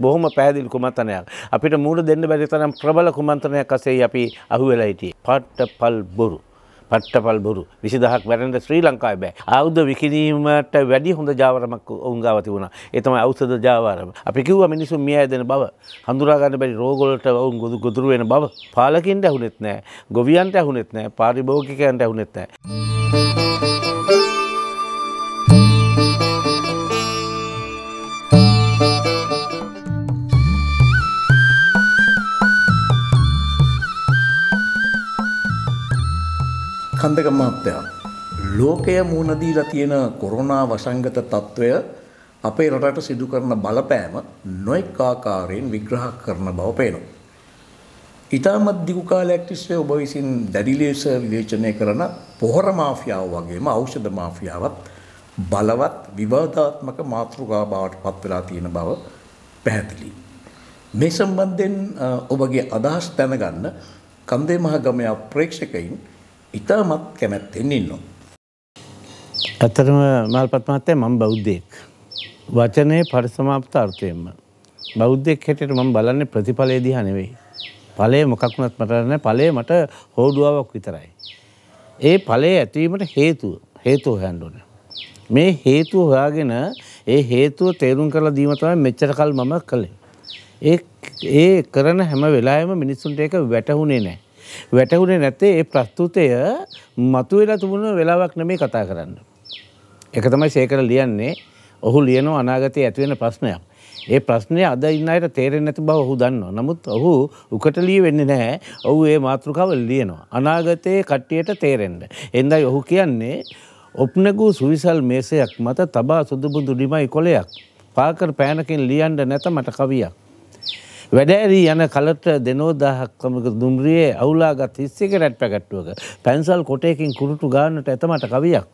බොහොම පැහැදිලි කුමන්ත්‍රණයක්. අපිට මූල දෙන්න බැරි තරම් ප්‍රබල කුමන්ත්‍රණයක් අසේ අපි අහුවෙලා හිටියේ. පට්ටපල් බොරු. පට්ටපල් බොරු. 20000ක් වැරෙන්ද ශ්‍රී ලංකාවේ බෑ. ආයුධ විකිණීමට වැඩි හොඳ ජාවරමක් ඔවුන් ගාව තිබුණා. ඒ තමයි ඖෂධ ජාවරම. අපි කිව්වා මිනිස්සු මිය ඇදෙන බව. හඳුනා ගන්න බැරි රෝග වලට ඔවුන් ගොදුරු වෙන බව. පාලකින්ට ඇහුනෙත් නෑ. ගොවියන්ට ඇහුනෙත් නෑ. පාරිභෝගිකයන්ට ඇහුනෙත් නෑ. කන්දක මාත්‍යයා. ලෝකය මුණදීලා තියෙන කොරොනා වසංගත තත්ත්වය අපේ රටට සිදු කරන බලපෑම නොයෙක් ආකාරයෙන් විග්‍රහ කරන බව පේනවා. ඉතාමත් දිගු කාලයක් තිස්සේ ඔබ විසින් දැඩි ලෙස විවේචනය කරන පොහොර මාෆියාව වගේම ඖෂධ මාෆියාවත් බලවත් විවාදාත්මක මාතෘකා බවට පත් වෙලා තියෙන බව පැහැදිලියි. මේ සම්බන්ධයෙන් ඔබගේ අදහස් දැනගන්න කන්දේ මහගමයා ප්‍රේක්ෂකයින් 0909 ඉතාමත් කැමැත්තෙන් ඉන්නවා. ඇතරම මල්පත් මහත්තය මම බෞද්ධයෙක්. වචනය පරිසමාප්ත අර්ථයෙන්ම. බෞද්ධෙක් හැටට මම බලන්නේ ප්‍රතිඵලය දිහා නෙවෙයි. ඵලය මොකක් වුණත් මට නැහැ. ඵලය මට හෝඩුවාවක් විතරයි. ඒ ඵලය ඇතිවීමට හේතුව හේතුව හොයන්න ඕනේ. මේ හේතුව හොයාගෙන ඒ හේතුව තේරුම් කරලා දීම තමයි මෙච්චර කල් මම කළේ. ඒ ඒ කරන හැම වෙලාවෙම මිනිස්සුන්ට ඒක වැටහුනේ නැහැ. වැටහුනේ නැත්තේ ඒ ප්‍රස්තුතය මතුවෙලා තිබුණ වෙලාවක් නෙමේ කතා කරන්න. ඒක තමයි සේකර ලියන්නේ. ඔහු ලියනෝ අනාගතයේ ඇති වෙන ප්‍රශ්නයක්. ඒ ප්‍රශ්නය අද ඉන්න අයට තේරෙන්නේ නැති බව ඔහු දන්නවා. නමුත් ඔහු උකටලිය වෙන්නේ නැහැ. ඔහු ඒ මාතෘකාව ලියනවා. අනාගතයේ කට්ටියට තේරෙන්න. එඳයි ඔහු කියන්නේ ඔප්නගු සුවිසල් මේසයක් මත තබා සුදුබුදු ඩිමයි කොලයක්. පාකර් පෑනකින් ලියන්න නැත මට කවියක්. වැඩෑරී යන කලට දෙනෝදාහක්කමක දුම්රියේ අවුලාගත් හිස්සක රැට් පැකට්ටුවක පැන්සල් කොටයකින් කුරුටු ගානට ඇතමට කවියක්.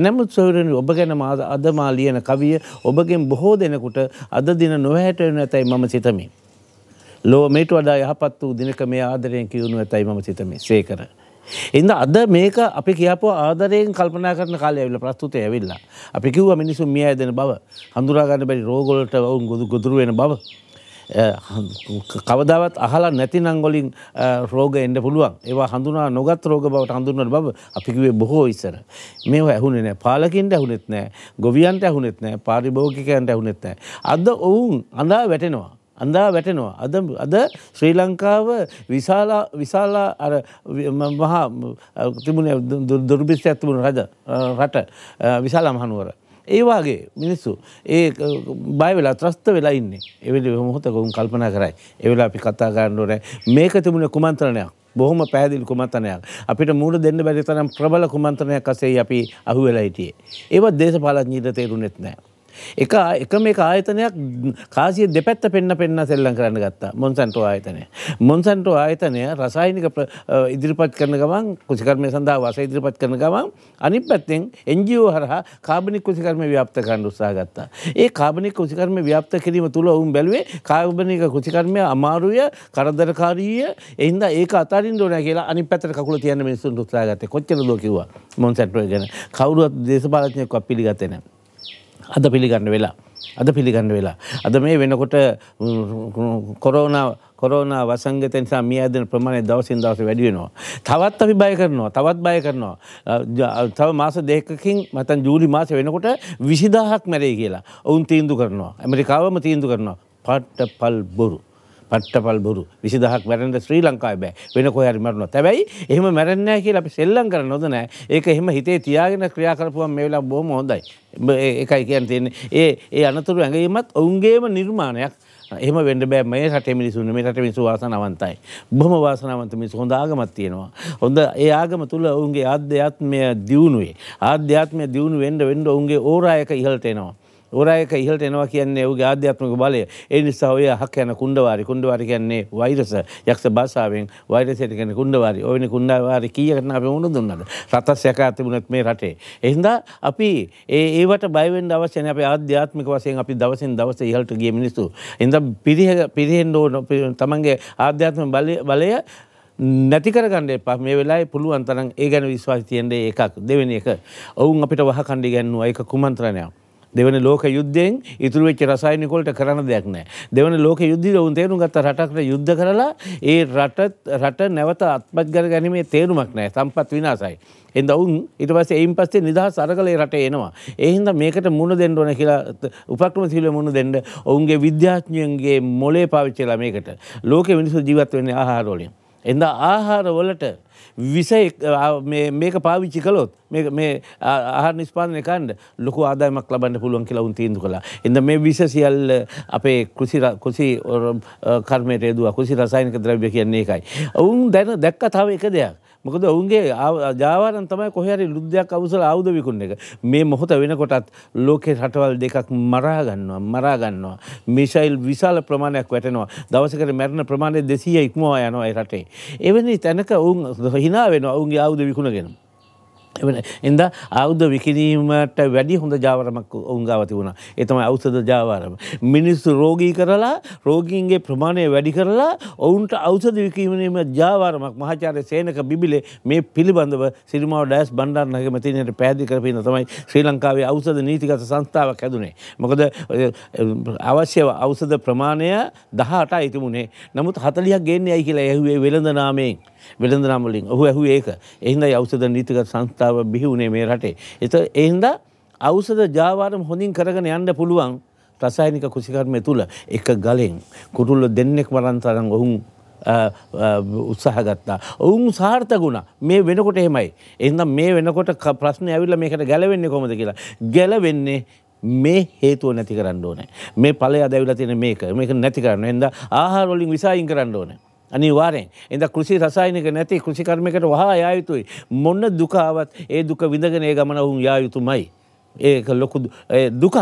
එනමුත් සොවරණ ඔබ ගැන අදමා ලියන කවිය ඔබගෙන් බොහෝ දෙනකුට අද දින නොහැටවෙන ඇතැයි මම සිතමි. ලෝ මේට වඩා යහපත් වූ දිනක මේ ආදරයෙන් කියවුණු ඇතයි මම සිතමි සේකර. එන්න අද මේක අපි කියපෝ ආදරයෙන් කල්පනා කරන කාලය ඇවිල්ලා ප්‍රස්තුතය ඇවිල්ලා. අපි කිව්වා මිනිසුන් මිය ඇදෙන බව, හඳුනා ගන්න බැරි රෝගවලට වුන් ගොදුරු වෙන බව. කවදාවත් අහලා නැති නංගොලින් රෝග එන්න පුළුවන් ඒවා හඳුනා නොගත් රෝග බවට හඳුන්වන බව අපිකිවේ බොහෝ ඉස්සර මේවා ඇහුනේ නෑ පාලකින්ට ඇහුනෙත් නෑ ගොවියන්ට ඇහුනෙත් නෑ පාරිභෝගිකයන්ට ඇහුනෙත් නෑ අද ඔවුන් අඳා වැටෙනවා අඳා වැටෙනවා අද අද ශ්‍රී ලංකාව විශාල විශාල අර මහා තිබුණේ දුර්භිෂ්ඨයක් තිබුණු රජ රට විශාල මහනුවර ඒවාගේ මිනිස්සු ඒ බය වෙලා ත්‍රස්ත වෙලා ඉන්න එවැලි හොතකොුන් කල්පනා කරයි එවෙලා අපි කතා ගන්නඩුවර මේක තිබුණ කුමන්ත්‍රණයක් බොහොම පැහදිල් කුමන්තනයක් අපිට මුණ දෙන්න බැරි තරම් ප්‍රබල කුමන්ත්‍රණයක් අසේ අපි අහු වෙලා හිටියේ ඒවත් දේශපාලඥීට තේරුනෙත් නෑ එක එක මේ ආයතනයක් කාසිය දෙපැත්ත පෙන්න පෙන්න්න සෙල්ලම් කරන්න ගත්තා මොන්සන්ටෝ ආයතනය. මොන්සන්ටෝ ආයතනය රසායිනික ඉදිරිපත් කරන ගමන් කුසිකර්මය සඳහා වස ඉදිරිපත් කරන ගමන් අනි පැත්තෙන් එන්ජෝ හරහා කාබනික් කුසිකර්ම ව්‍යප්ත කරන්න උත්සා ගත්තා. ඒ කාබනික් කුසිකර්ම ව්‍යප්ත කිරීම තුළ ඔවුන් බැලුවේ කාබනික කුසිකර්මය අමාරුය කරදරකාරීය එහින්ද ඒක අතරින් දෝන කියලා අනි පැතර කකුල තියන්න මිනිසුන් උත්සා ගත කොච්චර ලෝකිවා මොන්සැට්ටෝ ගැන කවරුවත් දේශපාලනයක් පිළිගතනෑ. අද පිළිගන්න වෙලා. අද පිළිගන්න වෙලා. අද මේ වෙනකොට කොරෝනා කොරෝනා වසංගතය නිසා මිය ඇදෙන ප්‍රමාණය දවසින් දවස වැඩි වෙනවා. තවත් අපි බය කරනවා. තවත් බය කරනවා. තව මාස දෙකකින් මතන් ජූලි මාසෙ වෙනකොට 20000ක් මැරෙයි කියලා. ඔවුන් තීන්දුව කරනවා. ඇමරිකාවම තීන්දුව කරනවා. පට්ටපල් බොරු. පට්ටපල් බොරු විසිදහක් මැරෙන්ට ශ්‍රී ලංකාව බෑ වෙන කොහරි මරනොත් තැබැයි එහෙම මැරෙන්නෑ කියලා අපි සෙල්ලම් කර නොද නෑ ඒක එහෙම හිතේ තියාගෙන ක්‍රියා කරපුුවන් මේ වෙලා බොහොම හොඳයි එකයි කියන්න තියන්නේ ඒ ඒ අනතුරු ඇඟීමත් ඔවුන්ගේම නිර්මාණයක් එහම වෙන්ඩ බෑ මේ රට මිනිසුන් මේ රට මිනිසු වාසනාවන්තයි. බොහොම වාසනාවන්ත මිනිස්සු හොඳ ආගමක් තියෙනවා. හොඳ ඒ ආගම තුල ඔවුන්ගේ ආධ්‍යාත්මය දියුණුවේ. ආධ්‍යාත්මය දියුණු වෙන්න වෙන්න ඔවුන්ගේ ඕරායක ඉහළට එනවා. ඕරයක ඉහලට එනවා කියන්නේ ඔහුගේ ආධ්‍යාත්මික බලය. ඒ නිසා ඔය අහක් යන කුණ්ඩවාරි කුණ්ඩවාරි කියන්නේ වෛරස යක්ෂ භාෂාවෙන් වෛරසයට කියන්නේ කුණ්ඩවාරි. ඔය වෙන කුණ්ඩවාරි කීයකට අපි වුණ දුන්නාද? රතස්සයක තිබුණත් මේ රටේ. ඒ හින්දා අපි ඒ ඒවට බය වෙන්න අවශ්‍ය නැහැ. අපි ආධ්‍යාත්මික වශයෙන් අපි දවසින් දවස ඉහලට ගිය මිනිස්සු. ඒ හින්දා පිරිහ පිරිහෙන්න ඕන තමන්ගේ ආධ්‍යාත්මික බලය බලය නැති කරගන්න එපා මේ වෙලාවේ පුළුවන් තරම් ඒ ගැන විශ්වාසය තියෙන්න ඒකක් දෙවෙනි එක. ඔවුන් අපිට වහකණ්ඩි ගන්නවා ඒක කුමන්ත්‍රණයක්. දෙවන ලෝක යුද්ධයෙන් ඉතුරු වෙච්ච රසායනිකවලට කරන්න දෙයක් නැහැ. දෙවන ලෝක යුද්ධයේ වුන් තේරුම් ගත්ත රටකට යුද්ධ කරලා ඒ රට රට නැවත අත්පත් කර ගැනීමේ තේරුමක් නැහැ. සම්පත් විනාශයි. එඳ ඔවුන් ඊට පස්සේ එයින් පස්සේ නිදහස් අරගලේ රටේ එනවා. ඒ හින්දා මේකට මුණ දෙන්න ඕන කියලා උපක්‍රමශීලීව මුණ දෙන්න ඔවුන්ගේ විද්‍යාඥයන්ගේ මොලේ පාවිච්චි කරලා මේකට. ලෝකෙ මිනිස්සු ජීවත් වෙන්නේ ආහාර වලින්. එඳ ආහාරවලට විස මේක පාවිච්චි කලොත් මේ ආහාර නිස්පාදනය කණ්ඩ ලොකු ආදායමක් ලබන්න පුළුවන් කියලා උන් තීන්දු කළා. එඳ මේ විස සියල්ල අපේ කෘෂි කෘෂි කර්මයට යදුවා. කෘෂි රසායනික ද්‍රව්‍ය කියන්නේ ඒකයි. උන් දැන දැක්ක තව එක දෙයක්. මොකද ඔවුන්ගේ ජාවාරන් තමයි කොහරි ලුද්ධයක් අවසල අවුද විකුණ එක මේ මොහොත වෙනකොටත් ලෝකෙ රටවල් දෙකක් මරාගන්නවා මරාගන්නවා මිසයිල් විශාල ප්‍රමාණයක් වැටෙනවා දවසකට මැරණ ප්‍රමාණය දෙසීය ඉක්මවා යනවා රටේ එවැනි තැනක ඔවුන් හිනා වෙන ඔවුන්ගේ අවුද විකුණගෙනවා එද අවුද්ධ විකිරීමට වැඩි හොඳ ජාවරමක් ඔවුන්ගාවති වුණ. එතම අවසද ජාවාරම. මිනිස්සු රෝගී කරලා රෝගීන්ගේ ප්‍රමාණය වැඩි කරලා ඔවුන්ට අවසද විකිරීම ජාවාරමක් මහාචාරය සේනක බිබිලේ මේ පිළිබඳව සිරිමාව ඩෑස් බණ්ඩාරන්නක මතිනයට පැදි කරපින තමයි ශ්‍රී ලංකාවේ අවසද නීතිගත සංස්ථාවක් හැදුනේ. මොකද අවශ්‍ය අවසද ප්‍රමාණය දහට අයිතිමුණේ නමුත් හතලියක් ගේන්නේ ඇයි කියලා ඇහුවේ වෙළඳ නාමයෙන්. වෙළඳනම් වලින් ඔහු ඇහුවේ ඒක. එහෙනම් ඖෂධ නීතිගත සංස්ථාව බිහි වුණේ මේ රටේ. ඒතර එහෙනම් ඖෂධ ජාවාරම් හොඳින් කරගෙන යන්න පුළුවන් රසායනික කෘෂිකර්මය තුළ එක ගලෙන් කුටුල්ල දෙන්නෙක් මරන් තරම් ඔවුන් උත්සාහ ගත්තා. ඔවුන් සාර්ථක වුණා. මේ වෙනකොට එහෙමයි. එහෙනම් මේ වෙනකොට ප්‍රශ්නේ ඇවිල්ලා මේකට ගැලවෙන්නේ කොහොමද කියලා. ගැලවෙන්නේ මේ හේතුව නැති කරන්න ඕනේ. මේ ඵලය දැවිලා තියෙන මේක. මේක නැති කරන්න. එහෙනම් ආහාර වලින් විසායින් කරන්න ඕනේ. අනිවාරයෙන් එඳ කෘෂි රසායනික නැති කෘෂිකර්මයකට වහා යායුතුයි. මොන්න දුකාවත් ඒ දුක විඳගනය ගමන ඔවුන් යායුතුමයි. ඒක ලොකු දුකක්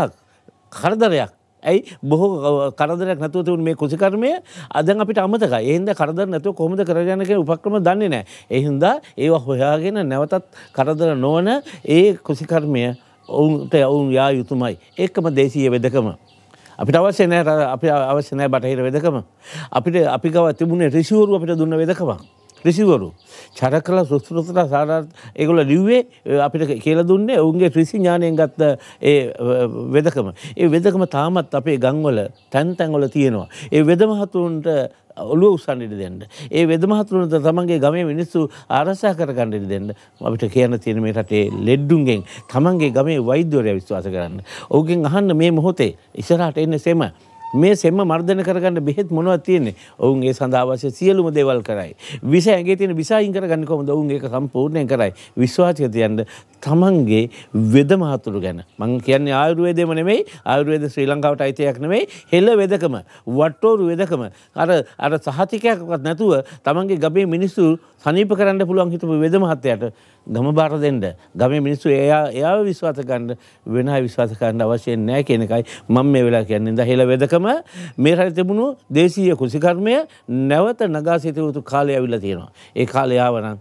කරදරයක්. ඇයි බොහෝ කරදරයක් නැතුවතුන් මේ කුසිකර්මය අදන් අපිට අමතක එහින්ද කරදර නැතුව කොමද කරජනක උපක්‍රම දන්නේ නෑ. එහින්දා ඒවා හොයාගෙන නැවතත් කරදර නොවන ඒ කුසිකර්මය ඔවුන්ට ඔවුන් යා යුතුමයි. ඒකම දේශීය වෙදකම. අපිට අවශ්‍ය නෑ අපි අවශ්‍ය නෑ බටහිර වෙදකම අපිට අපි ගව තිබුණේ රිසිවරු අපිට දුන්න වෙදකමක් රිසිවරු චර කළ සුස්තුරතට සාරා ඒගොල ලිව්වේ අපිට කියල දුන්නේ ඔවුන්ගේ ්‍රිසි ඥානයෙන් ගත්ත ඒ වෙදකම ඒ වෙදකම තාමත් අපේ ගංවල තැන් තැන්වල තියෙනවා ඒ වෙදමහතුන්ට ඔලුව උසන්ඩිට දෙන්න. ඒ වෙදමහතුරුණට තමන්ගේ ගමේ මිනිස්සු ආරසා කර කණ්ඩිට දෙන්න අපිට කියන තියෙන මේ රටේ ලෙඩ්ඩුන්ගෙන් තමන්ගේ ගමේ වෛද්‍යවරය විශ්වාස කරන්න. ඔවුගෙන් අහන්න මේ මොහොතේ ඉසරහට එන්න සෙම මේ සෙම මර්ධන කරගන්න බෙහෙත් මොනවද තියෙන්නේ? ඔවුන් ඒ සඳහා අවශ්‍ය සියලුම දේවල් කරයි. විස ඇඟේ තියෙන විස අයින් කරගන්න කොහොමද? ඔවුන් ඒක සම්පූර්ණයෙන් කරයි. විශ්වාසය තියන්න තමන්ගේ වෙද මහතුරු ගැන. මම කියන්නේ ආයුර්වේදයම නෙමෙයි. ආයුර්වේද ශ්‍රී ලංකාවට අයිතියක් නෙමෙයි. හෙළ වෙදකම, වට්ටෝරු වෙදකම. අර අර සහතිකයක්වත් නැතුව තමන්ගේ ගමේ මිනිස්සු සනීප කරන්න පුළුවන් හිතපු වෙද මහත්තයාට ගම බාර දෙන්න. ගමේ මිනිස්සු එයා එයාව විශ්වාස කරන්න වෙනා විශ්වාස කරන්න අවශ්‍ය නැහැ කියන එකයි මම මේ වෙලාව කියන්නේ. ඉතින් හෙළ වෙදකම එක්කම මේ රට තිබුණු දේශීය කුසිකර්මය නැවත නගා සිටිය යුතු කාලය ඇවිල්ලා තියෙනවා. ඒ කාලය ආවනම්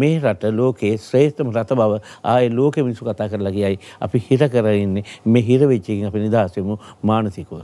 මේ රට ලෝකයේ ශ්‍රේෂ්ඨම රට බව ආයේ ලෝකෙ මිනිස්සු කතා කරලා කියයි. අපි හිර කරලා ඉන්නේ. මේ හිර වෙච්ච එකකින් අපි නිදහස් වෙමු මානසිකව.